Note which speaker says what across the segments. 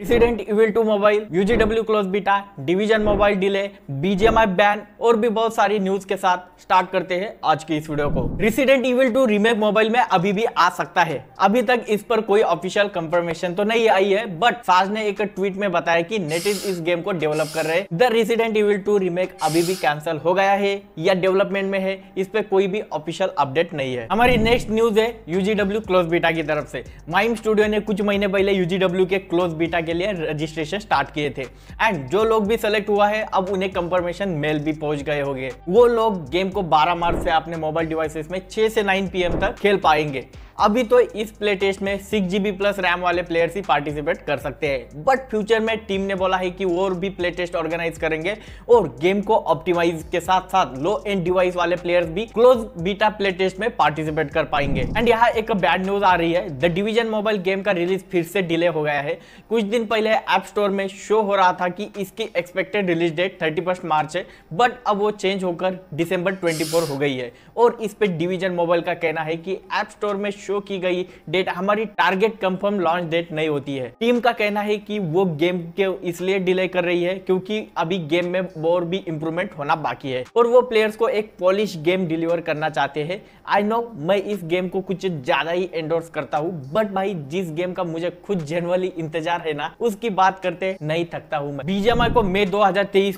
Speaker 1: रिसिडेंट evil two mobile UGW close beta division mobile delay BGMI ban और भी बहुत सारी न्यूज के साथ स्टार्ट करते हैं आज की इस वीडियो को resident evil two remake mobile में अभी भी आ सकता है अभी तक इस पर कोई ऑफिशियल कंफर्मेशन तो नहीं आई है बट साज ने एक ट्वीट में बताया की नेटिव इस गेम को डेवलप कर रहे the resident evil two remake अभी भी कैंसिल हो गया है या डेवलपमेंट में है इस पर कोई भी ऑफिशियल अपडेट नहीं है हमारी नेक्स्ट न्यूज है यूजीडब्ल्यू क्लोज बीटा की तरफ से माइम स्टूडियो ने कुछ महीने पहले यूजीडब्ल्यू के क्लोज बीटा के लिए रजिस्ट्रेशन स्टार्ट किए थे एंड जो लोग भी सेलेक्ट हुआ है अब उन्हें कंफर्मेशन मेल भी पहुंच गए होंगे वो लोग गेम को 12 मार्च से अपने मोबाइल डिवाइसेस में 6 से 9 पीएम तक खेल पाएंगे अभी तो इस प्ले टेस्ट में सिक्स जीबी प्लस रैम वाले प्लेयर्स ही पार्टिसिपेट कर सकते हैं बट फ्यूचर में टीम ने बोला है कि और भी प्ले टेस्ट ऑर्गेनाइज करेंगे और गेम को ऑप्टिमाइज के साथ साथ लो एंड डिवाइस वाले प्लेयर्स भी क्लोज बीटा प्ले टेस्ट में पार्टिसिपेट कर पाएंगे एंड यहाँ एक बैड न्यूज आ रही है द डिविजन मोबाइल गेम का रिलीज फिर से डिले हो गया है कुछ दिन पहले एप स्टोर में शो हो रहा था कि इसकी expected release date thirty March है बट अब वो चेंज होकर डिसंबर ट्वेंटी हो गई है और इस पर डिविजन मोबाइल का कहना है कि एप स्टोर में शो की गई डेट हमारी टारगेट कंफर्म लॉन्च डेट नहीं होती है टीम का कहना है कि वो गेम के इसलिए डिले कर रही है क्योंकि अभी गेम में और भी इंप्रूवमेंट होना बाकी है और वो प्लेयर्स को एक पॉलिश गेम डिलीवर करना चाहते है आई नो मैं इस गेम को कुछ ज्यादा ही एंडोर्स करता हूँ बट भाई जिस गेम का मुझे खुद जनरली इंतजार है ना उसकी बात करते नहीं थकता हूँ बीजेमआई को मई दो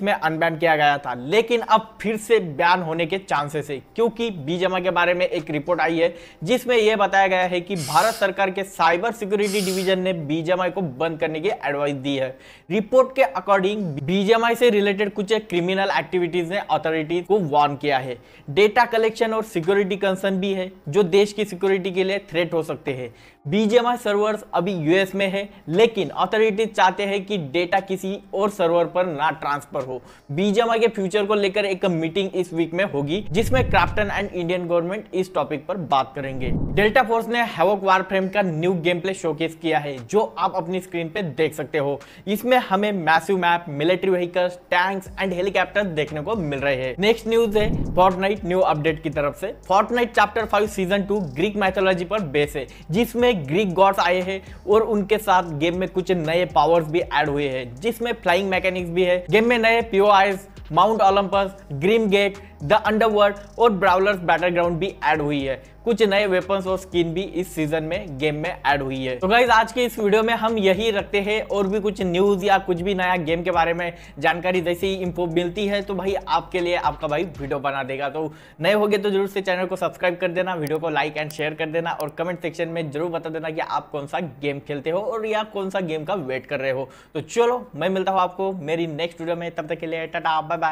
Speaker 1: में अनबैन किया गया था लेकिन अब फिर से बैन होने के चांसेस है क्योंकि बीजेमआई के बारे में एक रिपोर्ट आई है जिसमें यह बताया बताया गया है कि भारत सरकार के साइबर सिक्योरिटी डिवीजन ने बीजेमआई को बंद करने की एडवाइस दी है रिपोर्ट के अकॉर्डिंग बीजेमआई से रिलेटेड कुछ क्रिमिनल एक्टिविटीज ने अथॉरिटीज को वार्न किया है डेटा कलेक्शन और सिक्योरिटी कंसर्न भी है जो देश की सिक्योरिटी के लिए थ्रेट हो सकते हैं बीजेएमआई सर्वर्स अभी यूएस में है लेकिन अथॉरिटीज चाहते हैं कि डेटा किसी और सर्वर पर ना ट्रांसफर हो बीजेएमआई के फ्यूचर को लेकर एक मीटिंग इस वीक में होगी जिसमें क्राफ्टन एंड इंडियन गवर्नमेंट इस टॉपिक पर बात करेंगे डेल्टा फोर्स ने हेवोक फ्रेम का न्यू गेम प्ले शोकेस किया है जो आप अपनी स्क्रीन पे देख सकते हो इसमें हमें massive map military vehicles tanks and helicopter देखने को मिल रहे हैं नेक्स्ट न्यूज है फोर्टनाइट न्यू अपडेट की तरफ से Fortnite chapter five season two Greek mythology पर बेस है जिसमें ग्रीक गॉड्स आए हैं और उनके साथ गेम में कुछ नए पावर्स भी ऐड हुए हैं जिसमें फ्लाइंग मैकेनिक्स भी है गेम में नए POIs mount Olympus grim gate the underworld और ब्राउलर्स बैटल ग्राउंड भी ऐड हुई है कुछ नए वेपन और स्किन भी इस सीजन में गेम में एड हुई है तो गाइज आज के इस वीडियो में हम यही रखते हैं और भी कुछ न्यूज या कुछ भी नया गेम के बारे में जानकारी जैसे ही इम्फो मिलती है तो भाई आपके लिए आपका भाई वीडियो बना देगा तो नए हो गए तो जरूर से चैनल को सब्सक्राइब कर देना वीडियो को लाइक एंड शेयर कर देना और कमेंट सेक्शन में जरूर बता देना कि आप कौन सा गेम खेलते हो और या कौन सा गेम का वेट कर रहे हो तो चलो मैं मिलता हूँ आपको मेरी नेक्स्ट वीडियो में तब तक के लिए टाटा बाय बाय